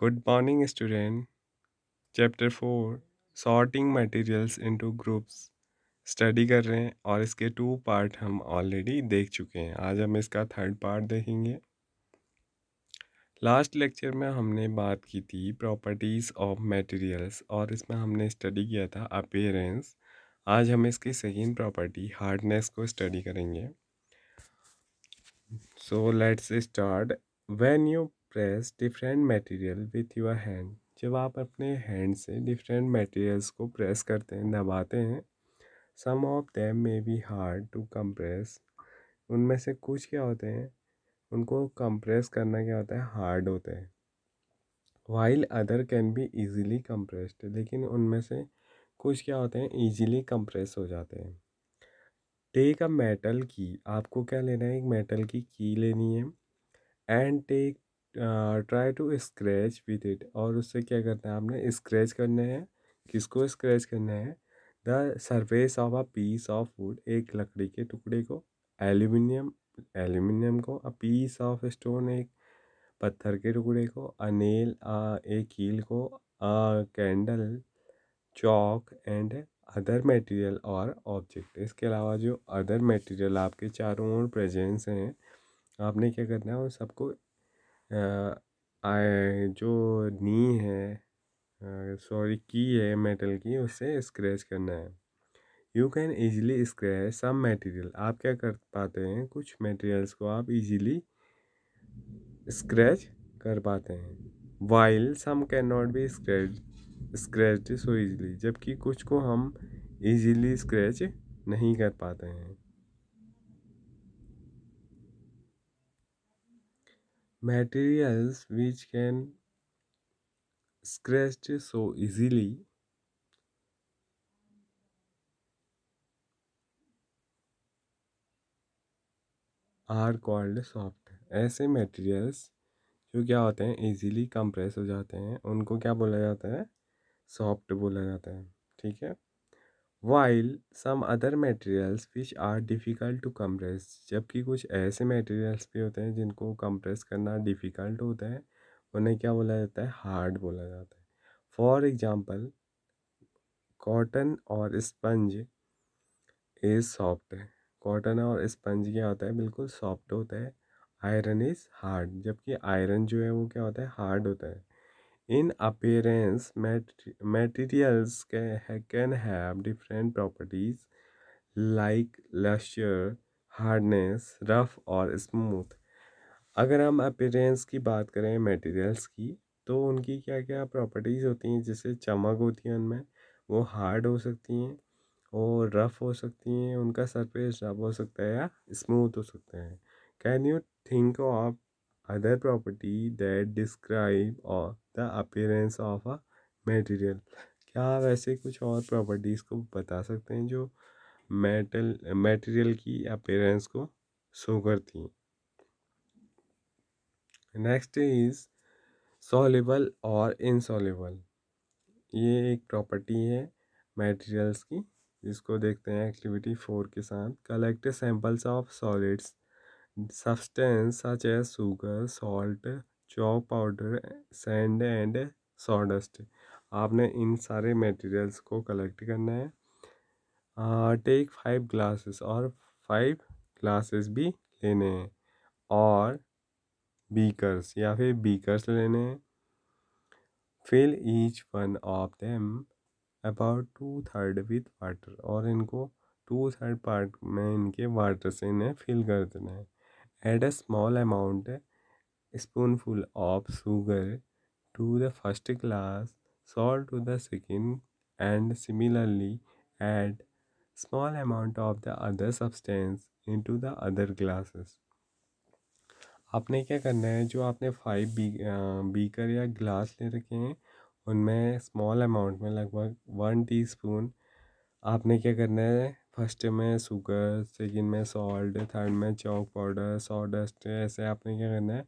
Good morning student chapter four sorting materials into groups study कर रहे हैं और इसके टू पार्ट हम ऑलरेडी देख चुके हैं आज हम इसका थर्ड पार्ट देखेंगे लास्ट लेक्चर में हमने बात की थी प्रॉपर्टीज़ ऑफ मटेरियल्स और इसमें हमने स्टडी किया था अपेयरेंस आज हम इसकी सेकेंड प्रॉपर्टी हार्डनेस को स्टडी करेंगे so let's start when you press different material with your hand जब आप अपने हैंड से डिफरेंट मटेरियल्स को प्रेस करते हैं दबाते हैं some of them may be hard to compress उनमें से कुछ क्या होते हैं उनको कंप्रेस करना क्या होता है हार्ड होते हैं while other can be easily compressed लेकिन उनमें से कुछ क्या होते हैं ईजीली कंप्रेस हो जाते हैं टेक अ मेटल की आपको क्या लेना है एक मेटल की की लेनी है and take try to scratch with it और उससे क्या करना है आपने स्क्रैच करने हैं किसको स्क्रैच करना है the surface of a piece of wood एक लकड़ी के टुकड़े को एल्यूमिनियम एल्यूमिनियम को अ पीस ऑफ स्टोन एक पत्थर के टुकड़े को अनेल एक कील को a candle chalk and other material और ऑब्जेक्ट इसके अलावा जो अदर मटेरियल आपके चारों ओर प्रेजेंस हैं आपने क्या करना है उन सबको जो नी है सॉरी की है मेटल की उससे स्क्रैच करना है you can easily scratch some material आप क्या कर पाते हैं कुछ मटेरियल्स को आप ईजिली स्क्रैच कर पाते हैं while some can not be scratch scratch so easily जबकि कुछ को हम ईजिली स्क्रैच नहीं कर पाते हैं materials which can scratch so easily are called soft ऐसे मटेरियल्स जो क्या होते हैं इजीली कंप्रेस हो जाते हैं उनको क्या बोला जाता है सॉफ्ट बोला जाता है ठीक है while some other materials which are difficult to compress जबकि कुछ ऐसे मटेरियल्स भी होते हैं जिनको कंप्रेस करना डिफ़िकल्ट होता है उन्हें क्या बोला जाता है हार्ड बोला जाता है फॉर एग्ज़ाम्पल कॉटन और स्पंज इज़ सॉफ्ट है कॉटन और स्पंज क्या होता है बिल्कुल सॉफ्ट होता है आयरन इज़ हार्ड जबकि आयरन जो है वो क्या होता है हार्ड होता है in appearance materials materials can, can have different properties like hardness rough और स्मूथ अगर हम अपेरेंस की बात करें मटेरियल्स की तो उनकी क्या क्या प्रॉपर्टीज़ होती हैं जैसे चमक होती है उनमें वो हार्ड हो सकती हैं और रफ़ हो सकती हैं उनका सरफेस रफ हो सकता है या स्मूथ हो सकता है can you think of other property that describe और the appearance of a material क्या आप ऐसे कुछ और प्रॉपर्टीज़ को बता सकते हैं जो मेटल मेटेरियल की अपेयरेंस को शो करती हैं नेक्स्ट इज़ सॉलेबल और इनसॉलेबल ये एक प्रॉपर्टी है मेटेरियल्स की जिसको देखते हैं एक्टिविटी फोर के साथ collect samples of solids substance such as sugar salt chalk powder sand and sawdust आपने इन सारे मटेरियल्स को कलेक्ट करना है टेक फाइव ग्लासेस और फाइव ग्लासेस भी लेने हैं और बीकर्स या फिर बीकर्स लेने हैं fill each one of them about two third with water और इनको टू थर्ड पार्ट में इनके वाटर से इन्हें फिल कर देना है add a small amount spoonful of sugar to the first glass, salt to the second, and similarly add small amount of the other substance into the other glasses. आपने क्या करना है जो आपने फाइव बी बीकर या ग्लास ले रखे हैं उनमें स्मॉल अमाउंट में लगभग वन टीस्पून आपने क्या करना है फर्स्ट में शुगर सेकेंड में सॉल्ट थर्ड में चौक पाउडर सॉ डस्ट ऐसे आपने क्या करना है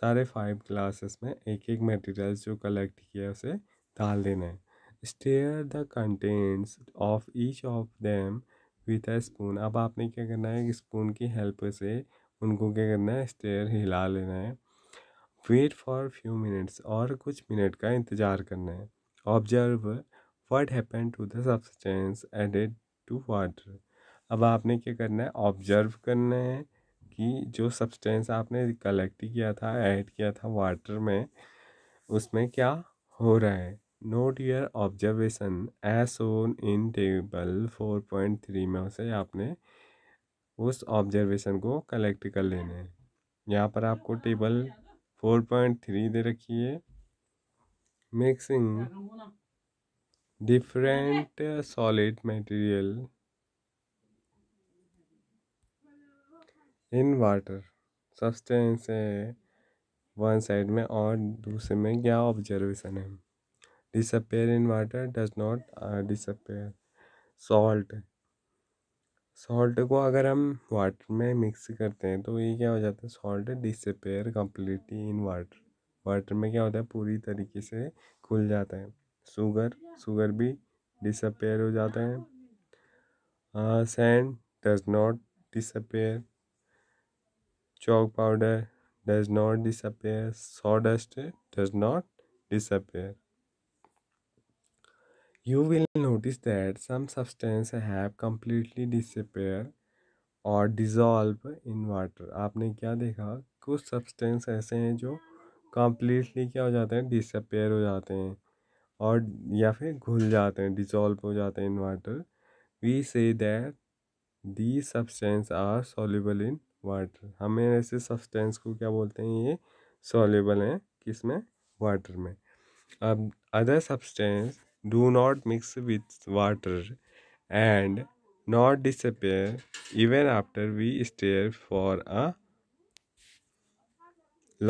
सारे फाइव क्लासेस में एक एक मटेरियल्स जो कलेक्ट किया उसे डाल देना है stir the contents of each of them with a spoon अब आपने क्या करना है स्पून की हेल्प से उनको क्या करना है स्टेयर हिला लेना है वेट फॉर फ्यू मिनट्स और कुछ मिनट का इंतज़ार करना है observe what happen to the substance added to water अब आपने क्या करना है ऑब्जर्व करना है कि जो सब्सटेंस आपने कलेक्ट किया था ऐड किया था वाटर में उसमें क्या हो रहा है note your observation as shown in table four point three में उसे आपने उस ऑब्जर्वेशन को कलेक्ट कर लेने हैं यहाँ पर आपको टेबल फोर पॉइंट थ्री दे रखी है mixing different solid material in water substance है वन साइड में और दूसरे में क्या ऑब्जर्वेशन है disappear in water does not disappear salt salt को अगर हम वाटर में मिक्स करते हैं तो ये क्या हो जाता है salt disappear completely in water water में क्या होता है पूरी तरीके से खुल जाता है शुगर शुगर भी डिसअपेयर हो जाता है sand does not disappear chalk powder does not disappear sawdust does not disappear you will notice that some substances have completely disappeared और डिज़ोल्व इन वाटर आपने क्या देखा कुछ सब्सटेंस ऐसे हैं जो कम्प्लीटली क्या हो जाते हैं डिसअपेयर हो जाते हैं और या फिर घुल जाते हैं डिज़ोल्व हो जाते हैं in water we see that the substance are soluble in water हमें ऐसे सब्सटेंस को क्या बोलते हैं ये सॉलेबल हैं किस में वाटर में अब other substance do not mix with water and not disappear even after we stir for a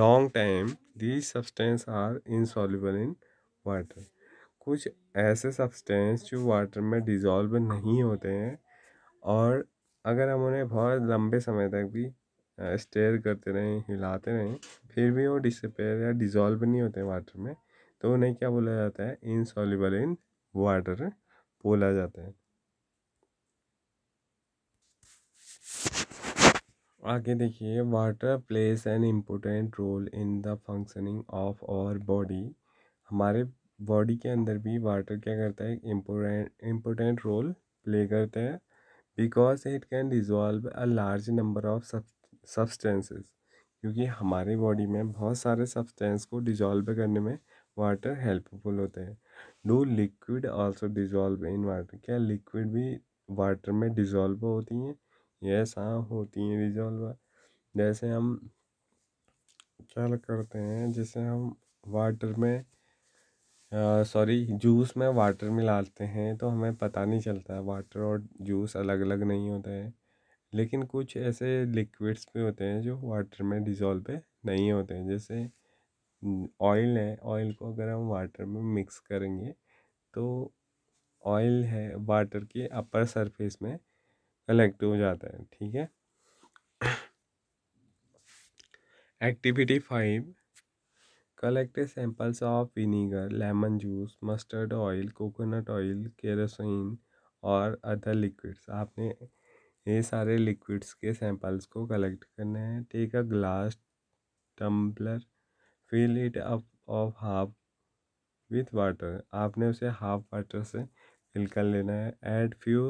long time these substance are insoluble in water कुछ ऐसे सब्सटेंस जो वाटर में डिजॉल्व नहीं होते हैं और अगर हम उन्हें बहुत लंबे समय तक भी स्टेयर करते रहें हिलाते रहें फिर भी वो डिसपेयर या डिज़ोल्व नहीं होते वाटर में तो उन्हें क्या बोला जाता है इनसॉल्यूबल इन वाटर बोला जाता है आगे देखिए water plays an important role in the functioning of our body हमारे बॉडी के अंदर भी वाटर क्या करता है इम्पोर्टेंट इम्पोर्टेंट रोल प्ले करता है because it can dissolve a large number of substances क्योंकि हमारे बॉडी में बहुत सारे सब्सटेंस को डिज़ोल्व करने में वाटर हेल्पफुल होते हैं do liquid also dissolve in water क्या लिक्विड भी वाटर में डिज़ोल्व होती हैं यस हाँ होती हैं डिजॉल्व जैसे हम क्या करते हैं जैसे हम वाटर में सॉरी जूस में वाटर मिलाते हैं तो हमें पता नहीं चलता है वाटर और जूस अलग अलग नहीं होता है लेकिन कुछ ऐसे लिक्विड्स भी होते हैं जो वाटर में डिज़ोल्व नहीं होते हैं जैसे ऑयल है ऑयल को अगर हम वाटर में मिक्स करेंगे तो ऑयल है वाटर के अपर सरफेस में कलेक्ट हो जाता है ठीक है activity five Collected samples of vinegar, lemon juice, mustard oil, coconut oil, kerosene और अदर लिक्विड्स आपने ये सारे लिक्विड्स के सैंपल्स को कलेक्ट करना है take a glass tumbler fill it up of half with water आपने उसे हाफ वाटर से फिल कर लेना है add few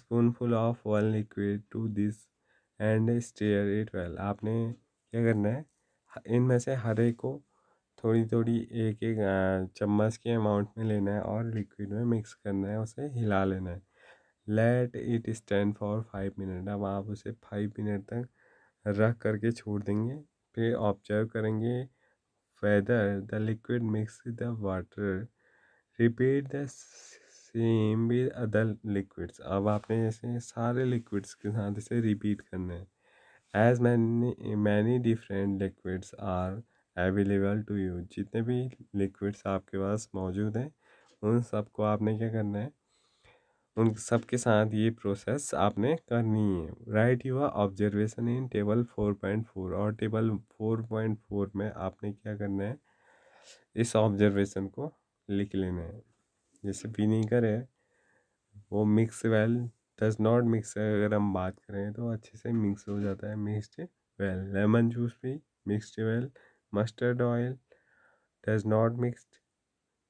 spoonful of one liquid to this and stir it well आपने क्या करना है इनमें से हर एक को थोड़ी थोड़ी एक एक चम्मच के अमाउंट में लेना है और लिक्विड में मिक्स करना है उसे हिला लेना है let it stand for five minute अब आप उसे फाइव मिनट तक रख करके छोड़ देंगे फिर ऑब्जर्व करेंगे whether the liquid mix the water repeat the same with other liquids अब आपने जैसे सारे लिक्विड्स के साथ इसे रिपीट करना है as many many different liquids are available to you जितने भी लिक्विड्स आपके पास मौजूद हैं उन सबको आपने क्या करना है उन सब के साथ ये प्रोसेस आपने करनी है write your observation in table four point four और टेबल फोर पॉइंट फोर में आपने क्या करना है इस ऑब्जर्वेशन को लिख लेना है जैसे विनीगर है वो mix well does not mix अगर हम बात करें तो अच्छे से मिक्स हो जाता है मिक्सड वेल लेमन जूस भी mixed well mustard oil does not mixed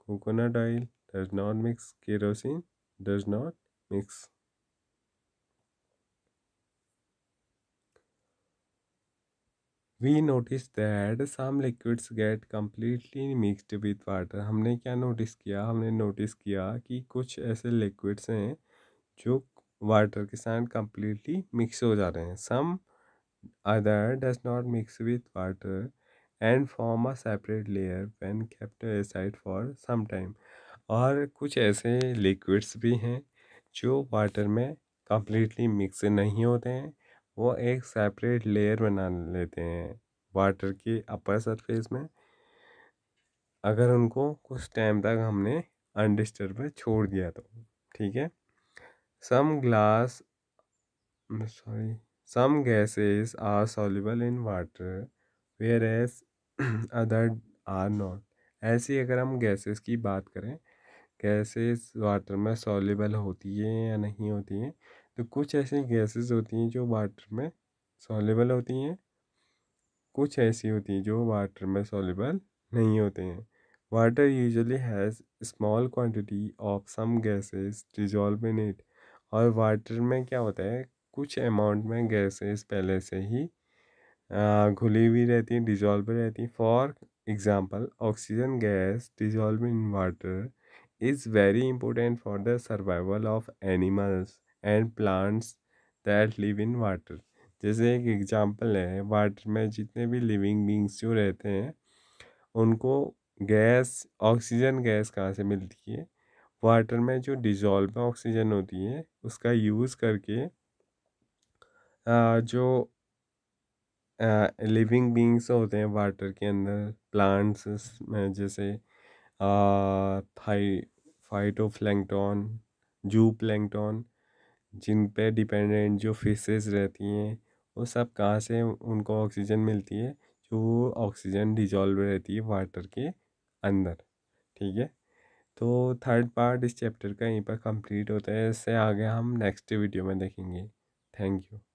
coconut oil does not mix kerosene does not mix we notice that some liquids get completely mixed with water हमने क्या notice किया हमने notice किया कि कुछ ऐसे liquids हैं जो वाटर के साथ कम्प्लीटली मिक्स हो जा रहे हैं some other does not mix with water and form a separate layer when kept aside for some time और कुछ ऐसे लिक्विड्स भी हैं जो वाटर में कम्प्लीटली मिक्स नहीं होते हैं वो एक सेपरेट लेयर बना लेते हैं वाटर के अपर सरफेस में अगर उनको कुछ टाइम तक हमने अनडिस्टर्ब छोड़ दिया तो ठीक है some glass sorry sorry some gases are soluble in water whereas other are not ऐसी अगर हम गैसेस की बात करें गैसेस वाटर में सॉलेबल होती है या नहीं होती हैं तो कुछ ऐसी गैसेस होती हैं जो वाटर में सॉलेबल होती हैं कुछ ऐसी होती हैं जो वाटर में सॉलेबल नहीं होते हैं water usually has small quantity of some gases dissolve in it और वाटर में क्या होता है कुछ अमाउंट में गैसेस पहले से ही घुली हुई रहती हैं डिजॉल्व रहती हैं for example oxygen gas dissolve in water is very important for the survival of animals and plants that live in water जैसे एक एग्ज़ाम्पल है वाटर में जितने भी लिविंग बींग्स जो रहते हैं उनको गैस ऑक्सीजन गैस कहाँ से मिलती है वाटर में जो डिज़ोल्व ऑक्सीजन होती है उसका यूज़ करके जो लिविंग बींग्स होते हैं वाटर के अंदर प्लांट्स में जैसे फाइटो फाइटोफ्लैंकटॉन जू प्लैंगटॉन जिन पे डिपेंडेंट जो फिशेस रहती हैं वो सब कहाँ से उनको ऑक्सीजन मिलती है जो ऑक्सीजन डिजॉल्व रहती है वाटर के अंदर ठीक है तो थर्ड पार्ट इस चैप्टर का यहीं पर कंप्लीट होता है इससे आगे हम नेक्स्ट वीडियो में देखेंगे थैंक यू